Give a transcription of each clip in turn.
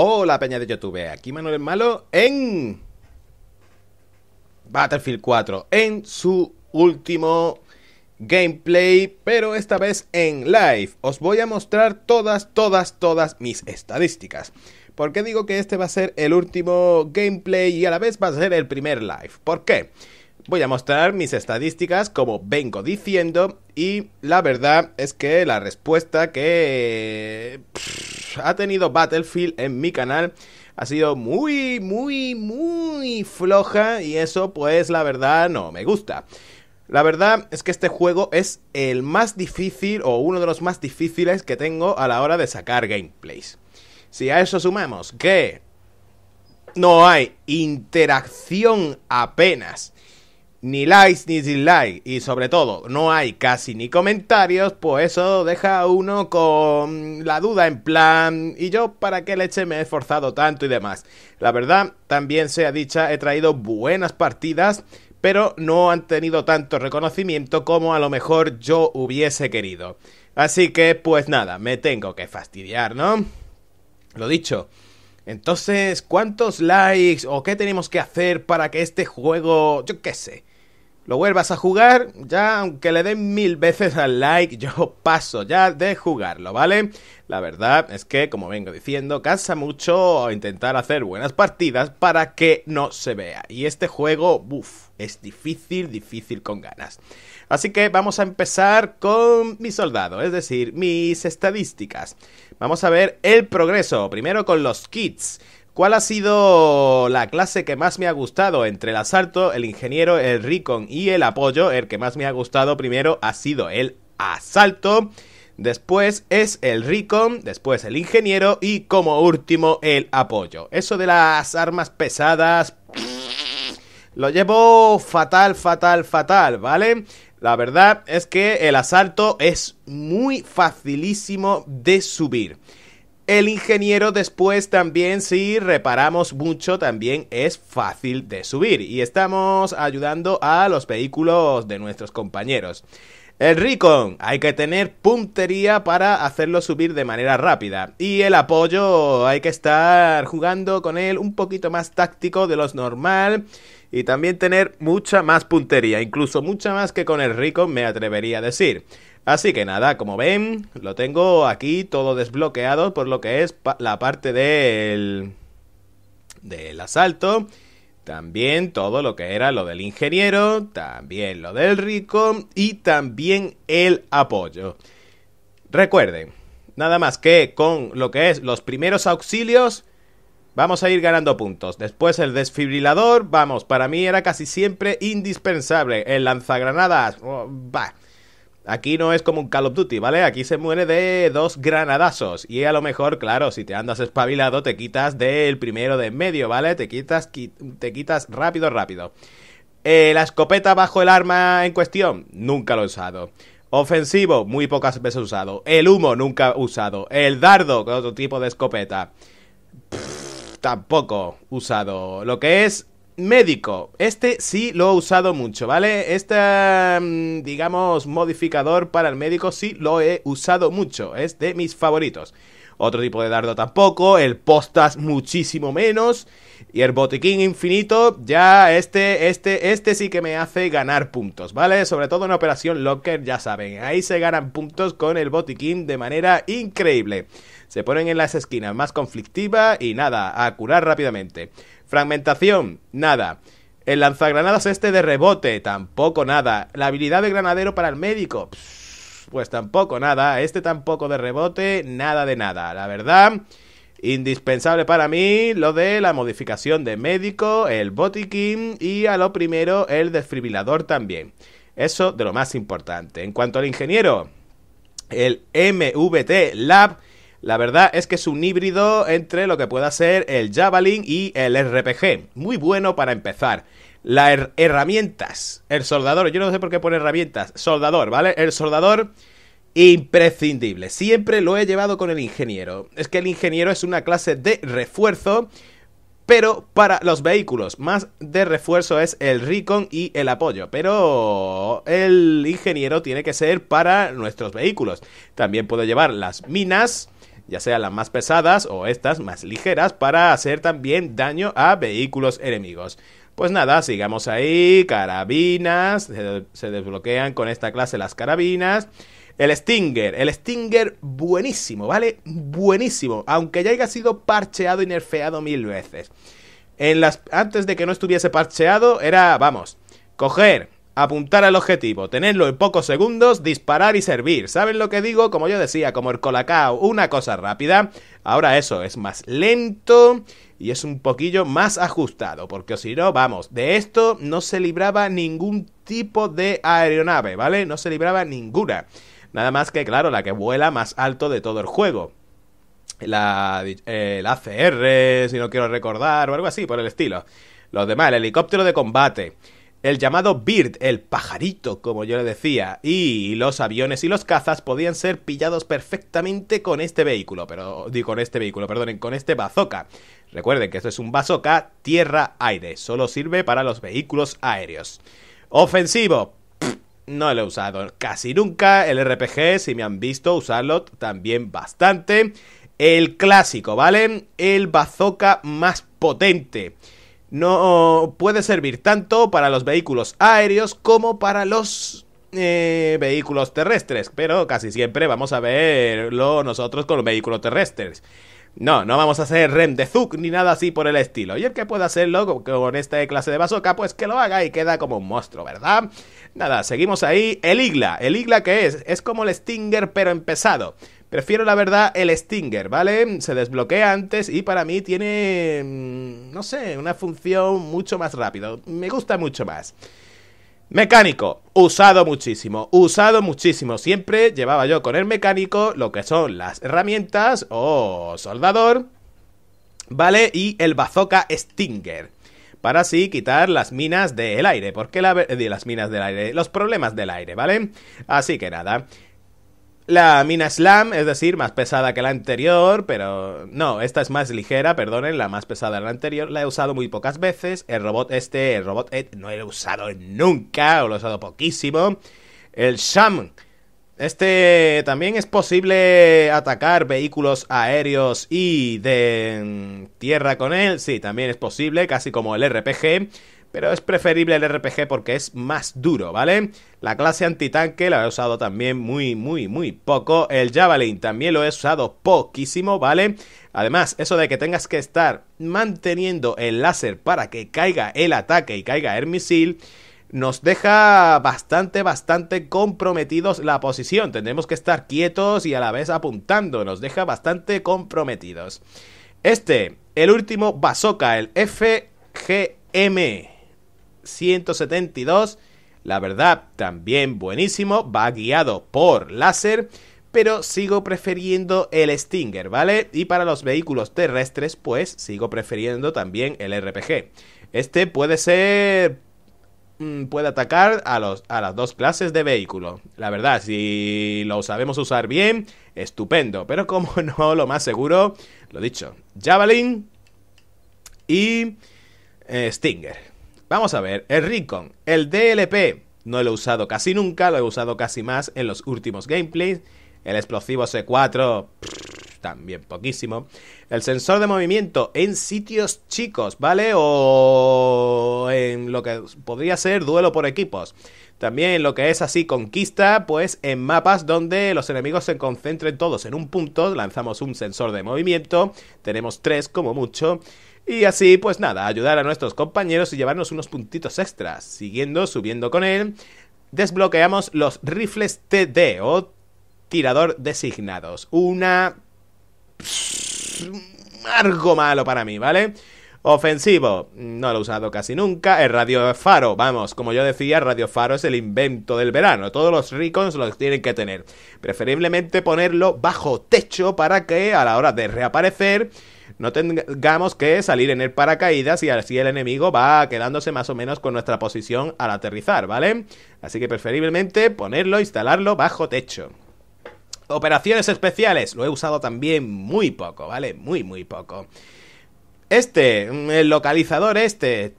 Hola, peña de YouTube. Aquí Manuel Malo en Battlefield 4. En su último gameplay, pero esta vez en live. Os voy a mostrar todas, todas, todas mis estadísticas. ¿Por qué digo que este va a ser el último gameplay y a la vez va a ser el primer live? ¿Por qué? voy a mostrar mis estadísticas como vengo diciendo y la verdad es que la respuesta que ha tenido Battlefield en mi canal ha sido muy, muy, muy floja y eso pues la verdad no me gusta. La verdad es que este juego es el más difícil o uno de los más difíciles que tengo a la hora de sacar gameplays. Si a eso sumamos que no hay interacción apenas ni likes ni dislikes y sobre todo no hay casi ni comentarios, pues eso deja a uno con la duda en plan, ¿y yo para qué leche me he esforzado tanto y demás? La verdad, también sea dicha, he traído buenas partidas, pero no han tenido tanto reconocimiento como a lo mejor yo hubiese querido. Así que pues nada, me tengo que fastidiar, ¿no? Lo dicho. Entonces, ¿cuántos likes o qué tenemos que hacer para que este juego, yo qué sé, lo vuelvas a jugar, ya aunque le den mil veces al like, yo paso ya de jugarlo, ¿vale? La verdad es que, como vengo diciendo, cansa mucho intentar hacer buenas partidas para que no se vea. Y este juego, uff, es difícil, difícil con ganas. Así que vamos a empezar con mi soldado, es decir, mis estadísticas. Vamos a ver el progreso, primero con los kits. ¿Cuál ha sido la clase que más me ha gustado? Entre el asalto, el ingeniero, el Ricon y el apoyo, el que más me ha gustado primero ha sido el asalto. Después es el Ricon, después el ingeniero y como último el apoyo. Eso de las armas pesadas... Lo llevo fatal, fatal, fatal, ¿vale? La verdad es que el asalto es muy facilísimo de subir el ingeniero después también, si reparamos mucho, también es fácil de subir. Y estamos ayudando a los vehículos de nuestros compañeros. El Ricon, hay que tener puntería para hacerlo subir de manera rápida. Y el apoyo, hay que estar jugando con él un poquito más táctico de lo normal. Y también tener mucha más puntería, incluso mucha más que con el Ricon, me atrevería a decir. Así que nada, como ven, lo tengo aquí todo desbloqueado por lo que es la parte del, del asalto. También todo lo que era lo del ingeniero, también lo del rico y también el apoyo. Recuerden, nada más que con lo que es los primeros auxilios vamos a ir ganando puntos. Después el desfibrilador, vamos, para mí era casi siempre indispensable. El lanzagranadas, va... Oh, Aquí no es como un Call of Duty, ¿vale? Aquí se muere de dos granadazos. Y a lo mejor, claro, si te andas espabilado, te quitas del primero de en medio, ¿vale? Te quitas, te quitas rápido, rápido. Eh, la escopeta bajo el arma en cuestión, nunca lo he usado. Ofensivo, muy pocas veces usado. El humo, nunca usado. El dardo, otro tipo de escopeta. tampoco usado. Lo que es médico. Este sí lo he usado mucho, ¿vale? Este, mm, digamos, modificador para el médico sí lo he usado mucho. Es de mis favoritos. Otro tipo de dardo tampoco, el postas muchísimo menos. Y el botiquín infinito, ya este, este, este sí que me hace ganar puntos, ¿vale? Sobre todo en Operación Locker, ya saben, ahí se ganan puntos con el botiquín de manera increíble. Se ponen en las esquinas más conflictivas y nada, a curar rápidamente. Fragmentación, nada. El lanzagranadas este de rebote, tampoco nada. La habilidad de granadero para el médico, pues tampoco nada. Este tampoco de rebote, nada de nada. La verdad, indispensable para mí lo de la modificación de médico, el botiquín y a lo primero el desfibrilador también. Eso de lo más importante. En cuanto al ingeniero, el MVT Lab la verdad es que es un híbrido entre lo que pueda ser el Javelin y el RPG. Muy bueno para empezar. Las herramientas. El soldador. Yo no sé por qué pone herramientas. Soldador, ¿vale? El soldador imprescindible. Siempre lo he llevado con el ingeniero. Es que el ingeniero es una clase de refuerzo. Pero para los vehículos, más de refuerzo es el Recon y el apoyo. Pero el ingeniero tiene que ser para nuestros vehículos. También puedo llevar las minas ya sean las más pesadas o estas más ligeras, para hacer también daño a vehículos enemigos. Pues nada, sigamos ahí, carabinas, se, desbloquean con esta clase las carabinas. El Stinger, el Stinger buenísimo, ¿vale? Buenísimo, aunque ya haya sido parcheado y nerfeado mil veces. En las, antes de que no estuviese parcheado, era, vamos, coger apuntar al objetivo, tenerlo en pocos segundos, disparar y servir. ¿Saben lo que digo? Como yo decía, como el colacao, una cosa rápida. Ahora eso es más lento y es un poquillo más ajustado, porque si no, vamos, de esto no se libraba ningún tipo de aeronave, ¿vale? No se libraba ninguna. Nada más que, claro, la que vuela más alto de todo el juego. La, ACR, si no quiero recordar, o algo así, por el estilo. Los demás, el helicóptero de combate. El llamado Bird, el pajarito, como yo le decía, y los aviones y los cazas podían ser pillados perfectamente con este vehículo, pero digo con este vehículo, perdonen, con este bazooka. Recuerden que esto es un bazooka tierra-aire, solo sirve para los vehículos aéreos. Ofensivo, no lo he usado casi nunca. El RPG, si me han visto usarlo también bastante. El clásico, ¿vale? El bazooka más potente no puede servir tanto para los vehículos aéreos como para los eh, vehículos terrestres, pero casi siempre vamos a verlo nosotros con vehículos terrestres. No, no vamos a hacer rem de Zug ni nada así por el estilo. Y el que pueda hacerlo con esta clase de bazooka, pues que lo haga y queda como un monstruo, ¿verdad? Nada, seguimos ahí. El Igla. ¿El Igla qué es? Es como el Stinger, pero empezado. Prefiero la verdad el Stinger, ¿vale? Se desbloquea antes y para mí tiene, mm, no sé, una función mucho más rápido. Me gusta mucho más. Mecánico, usado muchísimo, usado muchísimo. Siempre llevaba yo con el mecánico lo que son las herramientas o oh, soldador, ¿vale? Y el bazooka Stinger. Para así quitar las minas del aire, porque la, eh, de las minas del aire, los problemas del aire, ¿vale? Así que nada, la Mina Slam, es decir, más pesada que la anterior, pero no, esta es más ligera, perdonen, la más pesada de la anterior, la he usado muy pocas veces, el robot este, el robot no lo he usado nunca, o lo he usado poquísimo, el Sham, este también es posible atacar vehículos aéreos y de mm, tierra con él, sí, también es posible, casi como el RPG, pero es preferible el RPG porque es más duro, ¿vale? La clase antitanque la he usado también muy, muy, muy poco. El Javelin también lo he usado poquísimo, ¿vale? Además, eso de que tengas que estar manteniendo el láser para que caiga el ataque y caiga el misil nos deja bastante, bastante comprometidos la posición. Tendremos que estar quietos y a la vez apuntando. Nos deja bastante comprometidos. Este, el último bazooka, el FGM. 172. La verdad, también buenísimo, va guiado por láser, pero sigo prefiriendo el Stinger, ¿vale? Y para los vehículos terrestres, pues sigo prefiriendo también el RPG. Este puede ser... Mm, puede atacar a, los, a las dos clases de vehículo La verdad, si lo sabemos usar bien, estupendo. Pero como no, lo más seguro, lo dicho, Javelin y eh, Stinger. Vamos a ver, el Recon, el DLP, no lo he usado casi nunca, lo he usado casi más en los últimos gameplays. El explosivo C4, también poquísimo. El sensor de movimiento en sitios chicos, ¿vale? O en lo que podría ser duelo por equipos. También lo que es así conquista, pues en mapas donde los enemigos se concentren todos en un punto, lanzamos un sensor de movimiento, tenemos tres como mucho, y así, pues nada, ayudar a nuestros compañeros y llevarnos unos puntitos extras. Siguiendo, subiendo con él, desbloqueamos los rifles TD o tirador designados. Una... Algo malo para mí, ¿vale? Ofensivo, no lo he usado casi nunca. El radio faro, vamos, como yo decía, radio faro es el invento del verano. Todos los ricons los tienen que tener. Preferiblemente ponerlo bajo techo para que a la hora de reaparecer no tengamos que salir en el paracaídas y así el enemigo va quedándose más o menos con nuestra posición al aterrizar, ¿vale? Así que preferiblemente ponerlo, instalarlo bajo techo. Operaciones especiales, lo he usado también muy poco, ¿vale? Muy, muy poco. Este, mm, el localizador este,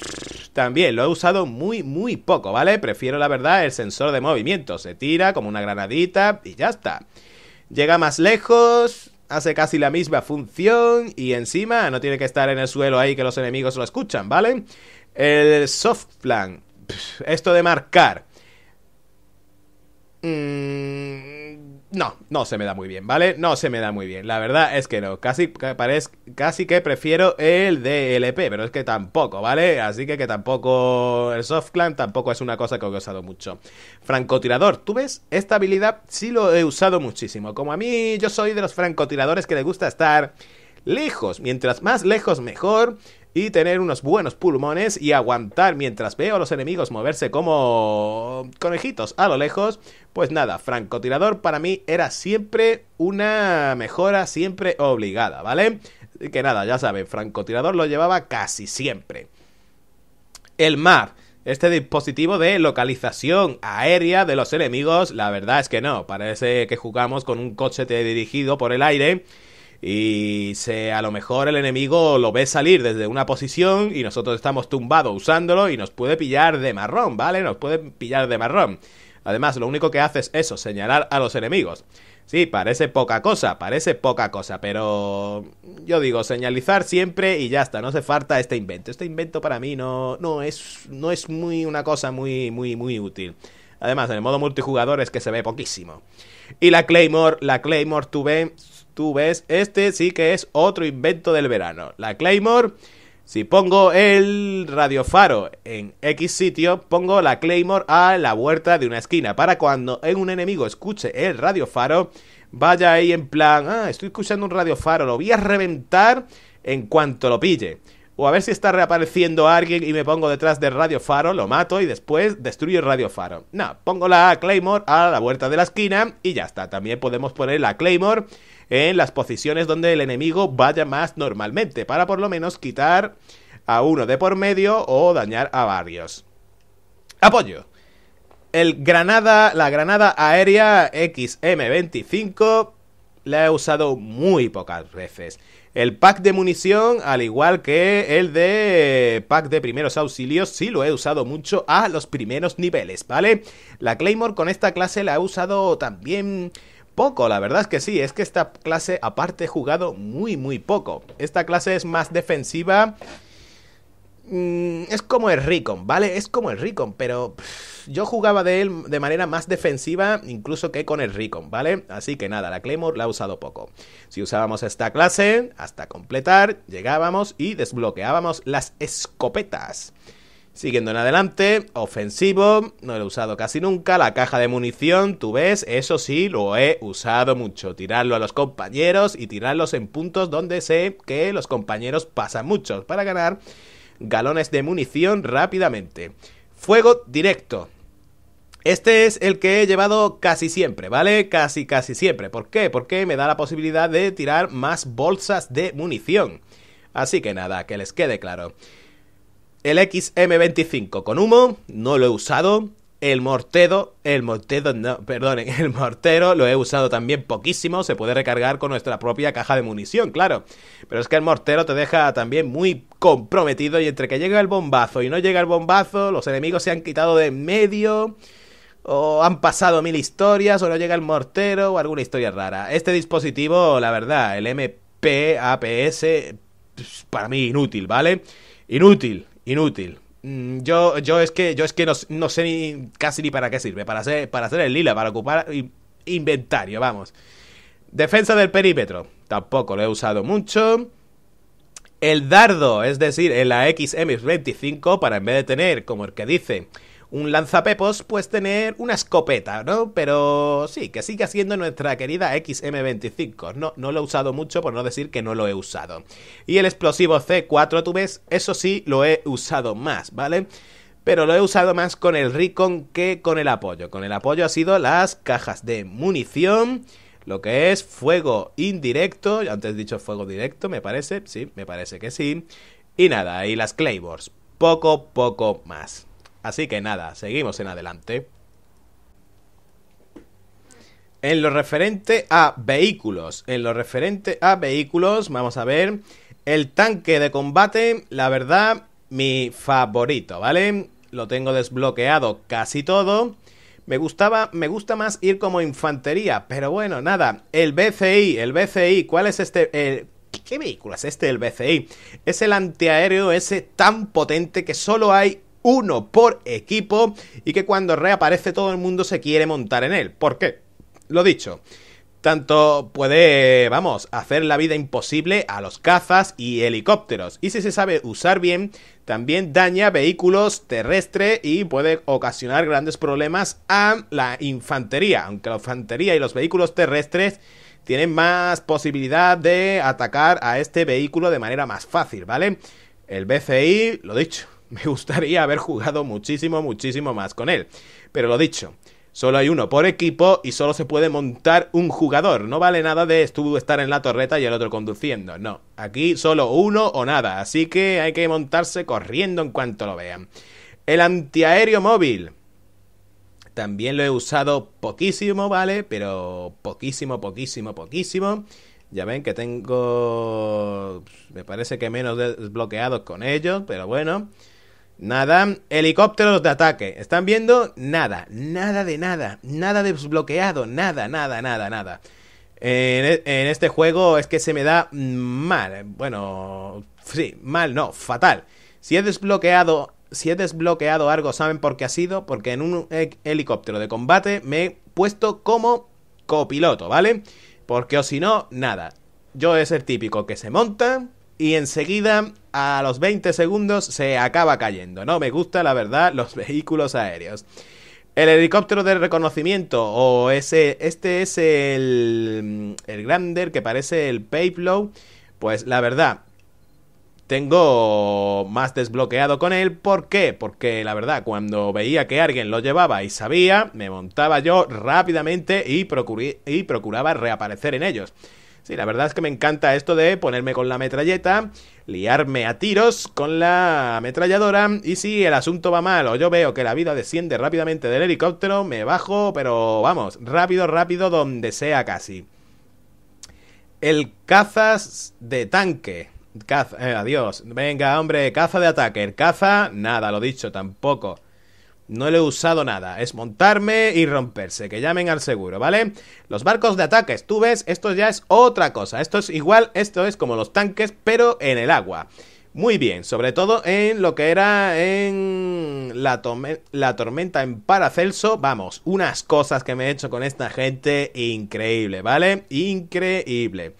también lo he usado muy, muy poco, ¿vale? Prefiero, la verdad, el sensor de movimiento. Se tira como una granadita y ya está. Llega más lejos, hace casi la misma función y encima no tiene que estar en el suelo ahí que los enemigos lo escuchan, ¿vale? El soft plan, esto de marcar. Mm, no, no se me da muy bien, ¿vale? No se me da muy bien. La verdad es que no. Casi, casi que prefiero el DLP, pero es que tampoco, ¿vale? Así que que tampoco. El Soft Clan tampoco es una cosa que he usado mucho. Francotirador, ¿tú ves? Esta habilidad sí lo he usado muchísimo. Como a mí, yo soy de los francotiradores que le gusta estar lejos. Mientras más lejos, mejor y tener unos buenos pulmones y aguantar mientras veo a los enemigos moverse como conejitos a lo lejos, pues nada, francotirador para mí era siempre una mejora, siempre obligada, ¿vale? que nada, ya saben, francotirador lo llevaba casi siempre. El mar. Este dispositivo de localización aérea de los enemigos, la verdad es que no, parece que jugamos con un coche dirigido por el aire y a lo mejor el enemigo lo ve salir desde una posición y nosotros estamos tumbados usándolo y nos puede pillar de marrón, ¿vale? Nos puede pillar de marrón. Además, lo único que hace es eso, señalar a los enemigos. Sí, parece poca cosa, parece poca cosa, pero yo digo, señalizar siempre y ya está, no hace falta este invento. Este invento para mí no, no es, no es muy una cosa muy, muy, muy útil. Además, en el modo multijugador es que se ve poquísimo. Y la Claymore, la Claymore tuve Tú ves, este sí que es otro invento del verano. La Claymore, si pongo el radiofaro en X sitio, pongo la Claymore a la vuelta de una esquina. Para cuando un enemigo escuche el radiofaro, vaya ahí en plan, ah, estoy escuchando un radiofaro, lo voy a reventar en cuanto lo pille. O a ver si está reapareciendo alguien y me pongo detrás del radiofaro, lo mato y después destruyo el radiofaro. No, pongo la Claymore a la vuelta de la esquina y ya está. También podemos poner la Claymore en las posiciones donde el enemigo vaya más normalmente, para por lo menos quitar a uno de por medio o dañar a varios. Apoyo. El Granada, la Granada Aérea XM25 la he usado muy pocas veces. El pack de munición, al igual que el de pack de primeros auxilios, sí lo he usado mucho a los primeros niveles, ¿vale? La Claymore con esta clase la he usado también poco, la verdad es que sí, es que esta clase aparte he jugado muy muy poco. Esta clase es más defensiva. Mm, es como el Recon, ¿vale? Es como el Recon, pero yo jugaba de él de manera más defensiva incluso que con el Recon, ¿vale? Así que nada, la Claymore la he usado poco. Si usábamos esta clase, hasta completar, llegábamos y desbloqueábamos las escopetas. Siguiendo en adelante, ofensivo, no lo he usado casi nunca. La caja de munición, tú ves, eso sí, lo he usado mucho. Tirarlo a los compañeros y tirarlos en puntos donde sé que los compañeros pasan muchos para ganar galones de munición rápidamente. Fuego directo. Este es el que he llevado casi siempre, ¿vale? Casi, casi siempre. ¿Por qué? Porque me da la posibilidad de tirar más bolsas de munición. Así que nada, que les quede claro. El XM25 con humo, no lo he usado. El mortero, el mortero, no, perdonen, el mortero lo he usado también poquísimo. Se puede recargar con nuestra propia caja de munición, claro. Pero es que el mortero te deja también muy comprometido. Y entre que llega el bombazo y no llega el bombazo, los enemigos se han quitado de medio. O han pasado mil historias, o no llega el mortero, o alguna historia rara. Este dispositivo, la verdad, el MPAPS, para mí inútil, ¿vale? Inútil. Inútil. Mm, yo, yo es que, yo es que no, sé ni casi ni para qué sirve. Para hacer, para hacer el lila, para ocupar inventario, vamos. Defensa del perímetro. Tampoco lo he usado mucho. El dardo, es decir, en la XMX 25 para en vez de tener, como el que dice, un lanzapepos, pues tener una escopeta, ¿no? Pero sí, que sigue siendo nuestra querida XM25. No, no lo he usado mucho, por no decir que no lo he usado. Y el explosivo C4, tú ves, eso sí lo he usado más, ¿vale? Pero lo he usado más con el Recon que con el apoyo. Con el apoyo ha sido las cajas de munición lo que es fuego indirecto. Antes he dicho fuego directo, me parece. Sí, me parece que sí. Y nada, y las Claymores. Poco, poco más. Así que nada, seguimos en adelante. En lo referente a vehículos, en lo referente a vehículos, vamos a ver, el tanque de combate, la verdad, mi favorito, ¿vale? Lo tengo desbloqueado casi todo. Me gustaba, me gusta más ir como infantería, pero bueno, nada, el BCI, el BCI, ¿cuál es este? ¿Qué vehículo es este, el BCI? Es el antiaéreo ese tan potente que solo hay uno por equipo y que cuando reaparece todo el mundo se quiere montar en él. ¿Por qué? Lo dicho. Tanto puede, vamos, hacer la vida imposible a los cazas y helicópteros. Y si se sabe usar bien, también daña vehículos terrestres y puede ocasionar grandes problemas a la infantería. Aunque la infantería y los vehículos terrestres tienen más posibilidad de atacar a este vehículo de manera más fácil, ¿vale? El BCI, lo dicho, Me gustaría haber jugado muchísimo, muchísimo más con él. Pero lo dicho, solo hay uno por equipo y solo se puede montar un jugador. No vale nada de tú estar en la torreta y el otro conduciendo. No, aquí solo uno o nada. Así que hay que montarse corriendo en cuanto lo vean. El antiaéreo móvil. También lo he usado poquísimo, ¿vale? Pero poquísimo, poquísimo, poquísimo. Ya ven que tengo... Me parece que menos desbloqueados con ellos, pero bueno. Nada. Helicópteros de ataque. ¿Están viendo? Nada. Nada de nada. Nada desbloqueado. Nada, nada, nada, nada. E, en, este juego es que se me da mal. Bueno, sí, mal, no, fatal. Si he desbloqueado, si he desbloqueado algo, ¿saben por qué ha sido? Porque en un helicóptero de combate me he puesto como copiloto, ¿vale? Porque o si no, nada. Yo es el típico que se monta, y enseguida a los 20 segundos se acaba cayendo. No me gusta, la verdad, los vehículos aéreos. El helicóptero de reconocimiento, o ese, este es el, el Grander que parece el Payplow, pues la verdad, tengo más desbloqueado con él. ¿Por qué? Porque la verdad, cuando veía que alguien lo llevaba y sabía, me montaba yo rápidamente y, y procuraba reaparecer en ellos. Sí, la verdad es que me encanta esto de ponerme con la metralleta, liarme a tiros con la ametralladora y si el asunto va mal o yo veo que la vida desciende rápidamente del helicóptero, me bajo, pero vamos, rápido, rápido, donde sea casi. El cazas de tanque. Caza, eh, adiós. Venga, hombre, caza de ataque. El caza, nada, lo dicho, tampoco. No le he usado nada. Es montarme y romperse. Que llamen al seguro, ¿vale? Los barcos de ataques. Tú ves, esto ya es otra cosa. Esto es igual, esto es como los tanques, pero en el agua. Muy bien, sobre todo en lo que era en la, tormenta en Paracelso. Vamos, unas cosas que me he hecho con esta gente increíble, ¿vale? Increíble.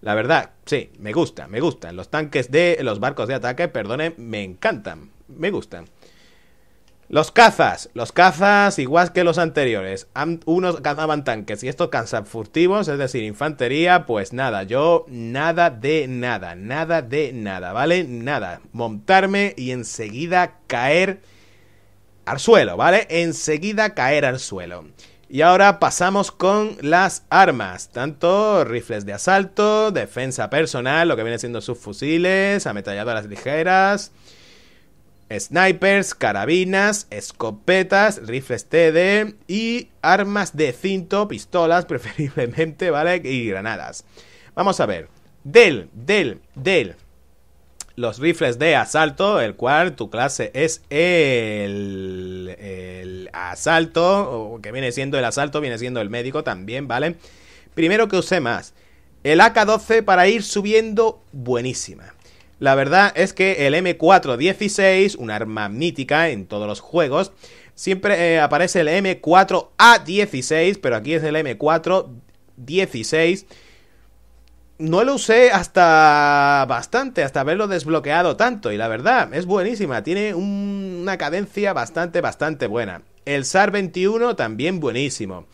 La verdad, sí, me gusta, me gustan. Los tanques de los barcos de ataque, perdone, me encantan, me gustan. Los cazas, los cazas igual que los anteriores. unos cazaban tanques y estos cazan furtivos, es decir, infantería, pues nada, yo nada de nada, nada de nada, ¿vale? Nada, montarme y enseguida caer al suelo, ¿vale? Enseguida caer al suelo. Y ahora pasamos con las armas, tanto rifles de asalto, defensa personal, lo que viene siendo sus fusiles, ametralladoras ligeras, snipers, carabinas, escopetas, rifles TD y armas de cinto, pistolas preferiblemente, ¿vale? Y granadas. Vamos a ver. Del, del, del. Los rifles de asalto, el cual tu clase es el, el asalto, o que viene siendo el asalto, viene siendo el médico también, ¿vale? Primero que usé más. El AK-12 para ir subiendo, buenísima. La verdad es que el M416, un arma mítica en todos los juegos, siempre eh, aparece el M4A16, pero aquí es el m 4 16 No lo usé hasta bastante, hasta haberlo desbloqueado tanto, y la verdad, es buenísima, tiene una cadencia bastante, bastante buena. El SAR 21 también buenísimo.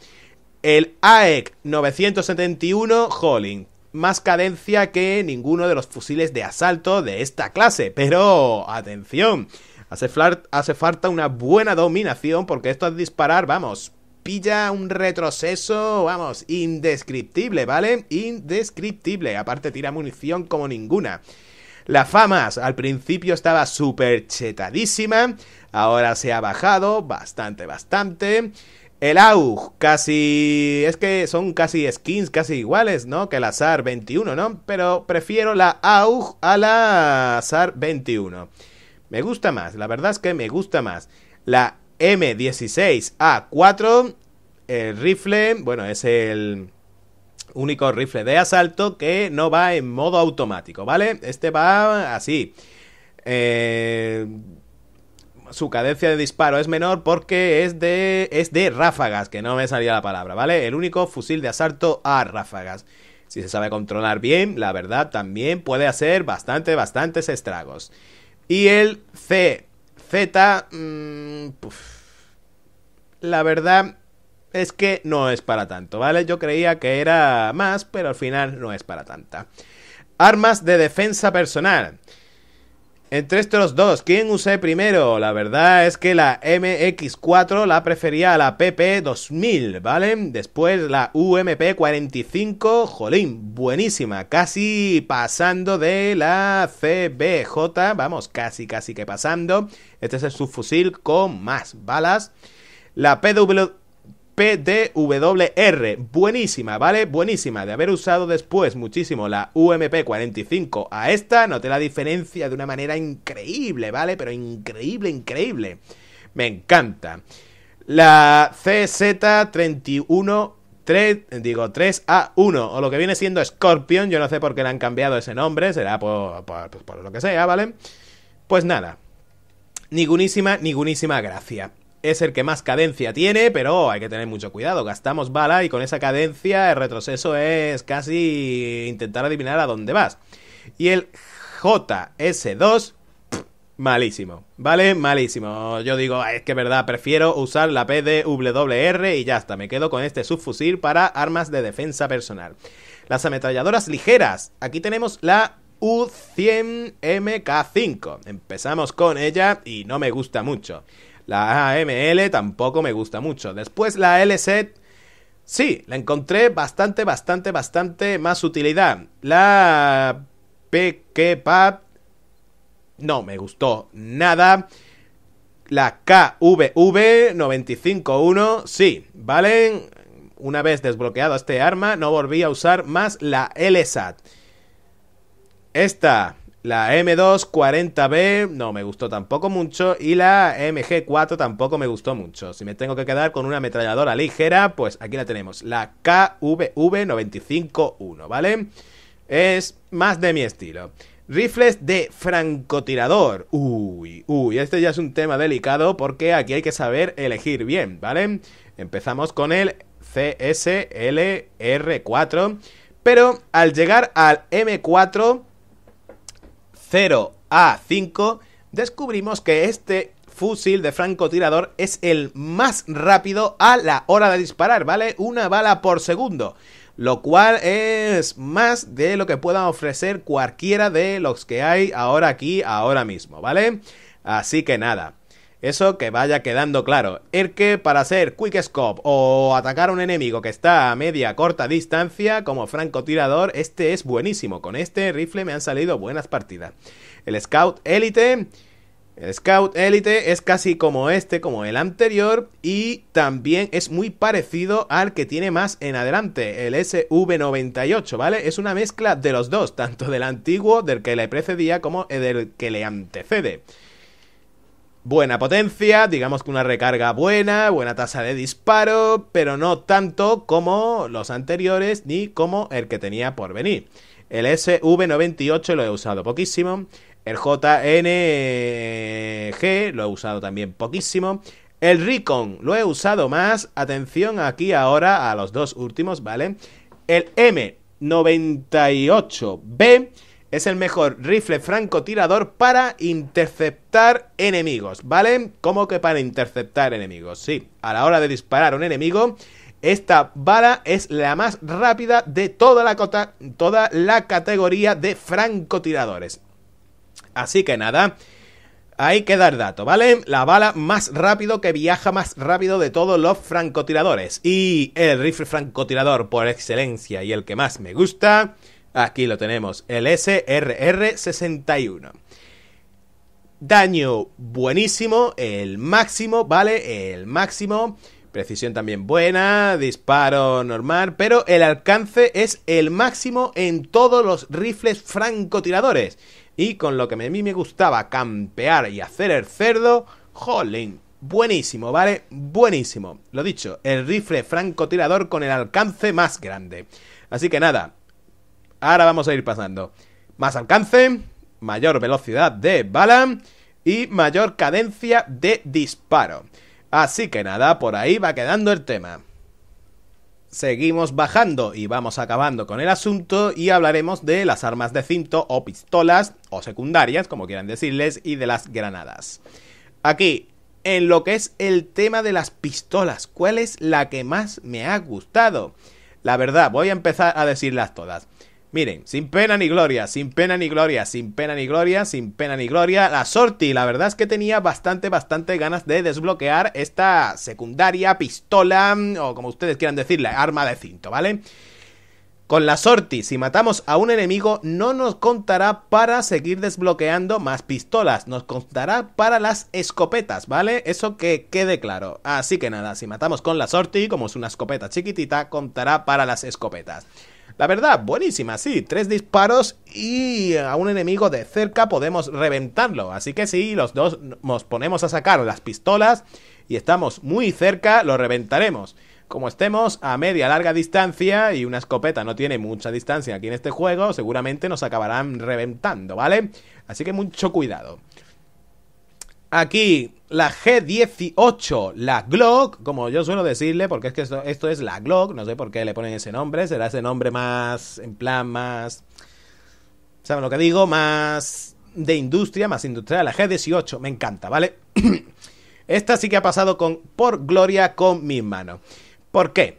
El AEC 971 Holling más cadencia que ninguno de los fusiles de asalto de esta clase. Pero, atención, hace, falta una buena dominación porque esto es disparar, vamos, pilla un retroceso, vamos, indescriptible, ¿vale? Indescriptible. Aparte tira munición como ninguna. La FAMAS al principio estaba súper chetadísima, ahora se ha bajado bastante, bastante. El AUG, casi. Es que son casi skins casi iguales, ¿no? Que la sar 21, ¿no? Pero prefiero la AUG a la sar 21. Me gusta más, la verdad es que me gusta más. La M16A4, el rifle, bueno, es el único rifle de asalto que no va en modo automático, ¿vale? Este va así. Eh su cadencia de disparo es menor porque es de, es de ráfagas, que no me salía la palabra, ¿vale? El único fusil de asalto a ráfagas. Si se sabe controlar bien, la verdad también puede hacer bastante, bastantes estragos. Y el C, Z, mm, la verdad es que no es para tanto, ¿vale? Yo creía que era más, pero al final no es para tanta. Armas de defensa personal. Entre estos dos, ¿quién usé primero? La verdad es que la MX4 la prefería a la PP2000, ¿vale? Después la UMP45, jolín, buenísima, casi pasando de la CBJ, vamos, casi, casi que pasando. Este es el subfusil con más balas. La PW, PDWR. Buenísima, ¿vale? Buenísima. De haber usado después muchísimo la UMP45 a esta, noté la diferencia de una manera increíble, ¿vale? Pero increíble, increíble. Me encanta. La CZ31 3, digo 3A1 o lo que viene siendo Scorpion, yo no sé por qué le han cambiado ese nombre, será por, por pues, lo que sea, ¿vale? Pues nada, ningúnísima, ningúnísima gracia es el que más cadencia tiene, pero hay que tener mucho cuidado. Gastamos bala y con esa cadencia el retroceso es casi intentar adivinar a dónde vas. Y el JS2, malísimo, ¿vale? Malísimo. Yo digo, ah, es que verdad, prefiero usar la PDWR y ya está. Me quedo con este subfusil para armas de defensa personal. Las ametralladoras ligeras. Aquí tenemos la U100MK5. Empezamos con ella y no me gusta mucho. La AML tampoco me gusta mucho. Después la LZ, sí, la encontré bastante, bastante, bastante más utilidad. La PKP, no me gustó nada. La KVV 951, sí, ¿vale? Una vez desbloqueado este arma, no volví a usar más la LSAT. Esta la M240B no me gustó tampoco mucho y la MG4 tampoco me gustó mucho. Si me tengo que quedar con una ametralladora ligera, pues aquí la tenemos, la KVV951, ¿vale? Es más de mi estilo. Rifles de francotirador. Uy, uy, este ya es un tema delicado porque aquí hay que saber elegir bien, ¿vale? Empezamos con el CSLR4, pero al llegar al M4 0A5, descubrimos que este fusil de francotirador es el más rápido a la hora de disparar, ¿vale? Una bala por segundo. Lo cual es más de lo que pueda ofrecer cualquiera de los que hay ahora aquí, ahora mismo, ¿vale? Así que nada. Eso que vaya quedando claro. El que para hacer quick scope o atacar a un enemigo que está a media corta distancia como francotirador, este es buenísimo. Con este rifle me han salido buenas partidas. El Scout Elite. El Scout Elite es casi como este, como el anterior, y también es muy parecido al que tiene más en adelante, el SV98, ¿vale? Es una mezcla de los dos, tanto del antiguo, del que le precedía, como del que le antecede buena potencia, digamos que una recarga buena, buena tasa de disparo, pero no tanto como los anteriores ni como el que tenía por venir. El SV98 lo he usado poquísimo, el JNG lo he usado también poquísimo, el Recon lo he usado más, atención aquí ahora a los dos últimos, ¿vale? El M98B es el mejor rifle francotirador para interceptar enemigos, ¿vale? ¿Cómo que para interceptar enemigos? Sí, a la hora de disparar a un enemigo, esta bala es la más rápida de toda la, toda la categoría de francotiradores. Así que nada, hay que dar dato, ¿vale? La bala más rápido que viaja más rápido de todos los francotiradores. Y el rifle francotirador por excelencia y el que más me gusta Aquí lo tenemos, el SRR61. Daño buenísimo, el máximo, ¿vale? El máximo. Precisión también buena, disparo normal, pero el alcance es el máximo en todos los rifles francotiradores. Y con lo que a mí me gustaba campear y hacer el cerdo, jolín, buenísimo, ¿vale? Buenísimo. Lo dicho, el rifle francotirador con el alcance más grande. Así que nada, Ahora vamos a ir pasando. Más alcance, mayor velocidad de bala y mayor cadencia de disparo. Así que nada, por ahí va quedando el tema. Seguimos bajando y vamos acabando con el asunto y hablaremos de las armas de cinto o pistolas o secundarias, como quieran decirles, y de las granadas. Aquí, en lo que es el tema de las pistolas, ¿cuál es la que más me ha gustado? La verdad, voy a empezar a decirlas todas. Miren, sin pena ni gloria, sin pena ni gloria, sin pena ni gloria, sin pena ni gloria. La Sorti, la verdad es que tenía bastante, bastante ganas de desbloquear esta secundaria, pistola, mm, o como ustedes quieran decirla, arma de cinto, ¿vale? Con la Sorti, si matamos a un enemigo, no nos contará para seguir desbloqueando más pistolas, nos contará para las escopetas, ¿vale? Eso que quede claro. Así que nada, si matamos con la Sorti, como es una escopeta chiquitita, contará para las escopetas. La verdad, buenísima, sí, tres disparos y a un enemigo de cerca podemos reventarlo. Así que sí, los dos nos ponemos a sacar las pistolas y estamos muy cerca, lo reventaremos. Como estemos a media larga distancia y una escopeta no tiene mucha distancia aquí en este juego, seguramente nos acabarán reventando, ¿vale? Así que mucho cuidado. Aquí la G18, la Glock, como yo suelo decirle, porque es que esto, es la Glock, no sé por qué le ponen ese nombre, será ese nombre más, en plan, más, ¿saben lo que digo? Más de industria, más industrial, la G18, me encanta, ¿vale? Esta sí que ha pasado con, por gloria con mis manos. ¿Por qué?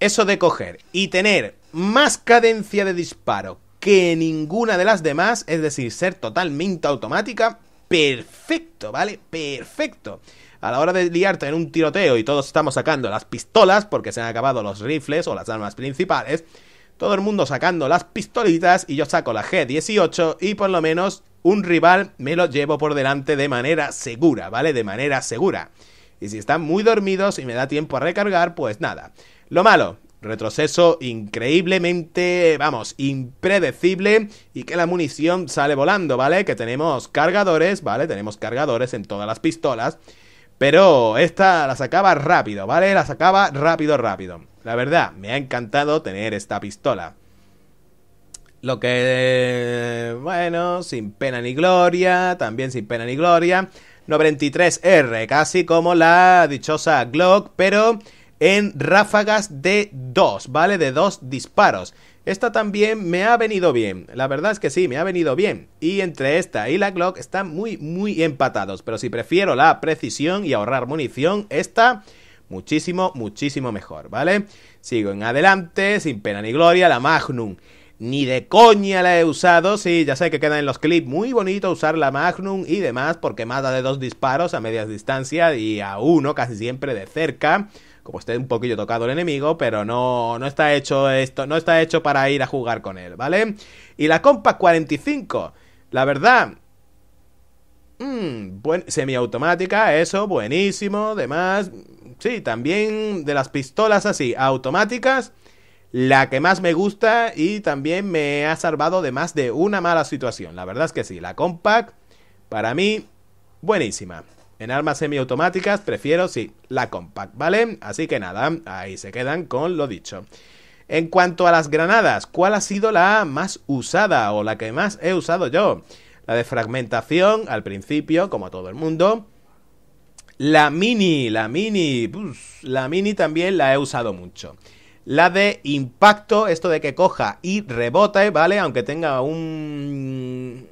Eso de coger y tener más cadencia de disparo que ninguna de las demás, es decir, ser totalmente automática, perfecto, ¿vale? Perfecto. A la hora de liarte en un tiroteo y todos estamos sacando las pistolas porque se han acabado los rifles o las armas principales, todo el mundo sacando las pistolitas y yo saco la G18 y por lo menos un rival me lo llevo por delante de manera segura, ¿vale? De manera segura. Y si están muy dormidos y me da tiempo a recargar, pues nada. Lo malo Retroceso increíblemente, vamos, impredecible y que la munición sale volando, ¿vale? Que tenemos cargadores, ¿vale? Tenemos cargadores en todas las pistolas. Pero esta la sacaba rápido, ¿vale? La sacaba rápido, rápido. La verdad, me ha encantado tener esta pistola. Lo que... Bueno, sin pena ni gloria, también sin pena ni gloria. 93R, casi como la dichosa Glock, pero en ráfagas de dos, ¿vale? De dos disparos. Esta también me ha venido bien, la verdad es que sí, me ha venido bien. Y entre esta y la Glock están muy, muy empatados, pero si prefiero la precisión y ahorrar munición, esta muchísimo, muchísimo mejor, ¿vale? Sigo en adelante, sin pena ni gloria, la Magnum. Ni de coña la he usado, sí, ya sé que queda en los clips muy bonito usar la Magnum y demás, porque mata de dos disparos a medias distancias y a uno casi siempre de cerca como esté un poquillo tocado el enemigo, pero no, no está hecho esto, no está hecho para ir a jugar con él, ¿vale? Y la Compact 45, la verdad, mm, buen, semiautomática, eso, buenísimo, demás, sí, también de las pistolas así, automáticas, la que más me gusta y también me ha salvado de más de una mala situación, la verdad es que sí, la Compact, para mí, buenísima. En armas semiautomáticas prefiero, sí, la compact, ¿vale? Así que nada, ahí se quedan con lo dicho. En cuanto a las granadas, ¿cuál ha sido la más usada o la que más he usado yo? La de fragmentación, al principio, como todo el mundo. La mini, la mini, la mini también la he usado mucho. La de impacto, esto de que coja y rebote, ¿vale? Aunque tenga un,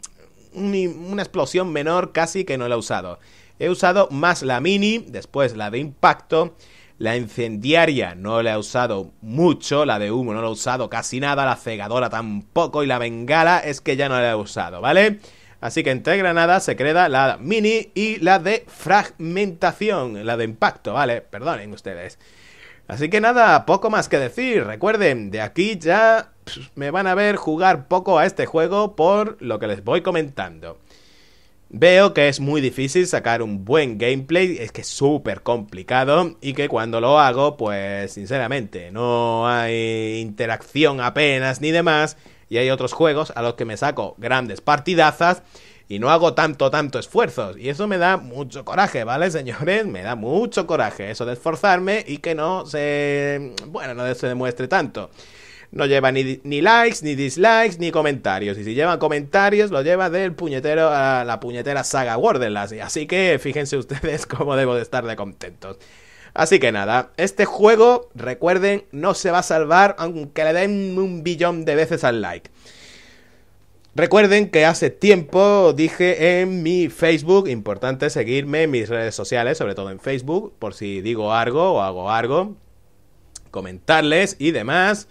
una explosión menor, casi que no la he usado. He usado más la mini, después la de impacto, la incendiaria no la he usado mucho, la de humo no la he usado casi nada, la cegadora tampoco y la bengala es que ya no la he usado, ¿vale? Así que entre granadas se crea la mini y la de fragmentación, la de impacto, ¿vale? Perdonen ustedes. Así que nada, poco más que decir. Recuerden, de aquí ya me van a ver jugar poco a este juego por lo que les voy comentando. Veo que es muy difícil sacar un buen gameplay, es que es súper complicado y que cuando lo hago, pues sinceramente, no hay interacción apenas ni demás. Y hay otros juegos a los que me saco grandes partidazas y no hago tanto, tanto esfuerzos. Y eso me da mucho coraje, ¿vale, señores? Me da mucho coraje eso de esforzarme y que no se... bueno, no se demuestre tanto no lleva ni, likes, ni dislikes, ni comentarios. Y si lleva comentarios, lo lleva del puñetero a la puñetera saga Borderlands. Así que fíjense ustedes cómo debo de estar de contentos. Así que nada, este juego, recuerden, no se va a salvar aunque le den un billón de veces al like. Recuerden que hace tiempo dije en mi Facebook, importante seguirme en mis redes sociales, sobre todo en Facebook, por si digo algo o hago algo, comentarles y demás.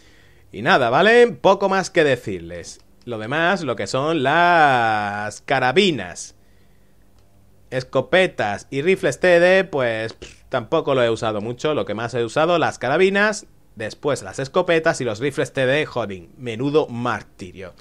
Y nada, ¿vale? Poco más que decirles. Lo demás, lo que son las carabinas, escopetas y rifles TD, pues tampoco lo he usado mucho. Lo que más he usado, las carabinas, después las escopetas y los rifles TD, jodín. Menudo martirio.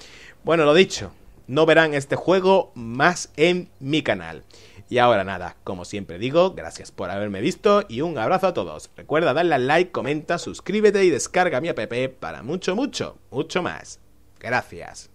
Bueno, lo dicho, no verán este juego más en mi canal. Y ahora nada, como siempre digo, gracias por haberme visto y un abrazo a todos. Recuerda darle al like, comenta, suscríbete y descarga mi app para mucho, mucho, mucho más. Gracias.